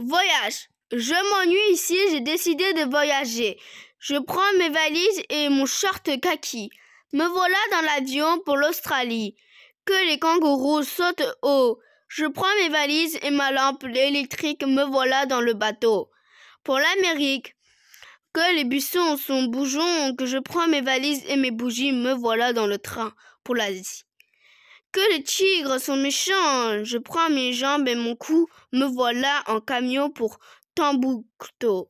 Voyage. Je m'ennuie ici, j'ai décidé de voyager. Je prends mes valises et mon short kaki. Me voilà dans l'avion pour l'Australie. Que les kangourous sautent haut. Je prends mes valises et ma lampe électrique, me voilà dans le bateau. Pour l'Amérique, que les buissons sont bougeons, que je prends mes valises et mes bougies, me voilà dans le train pour l'Asie. Que les tigres sont méchants Je prends mes jambes et mon cou, me voilà en camion pour Tambouctou.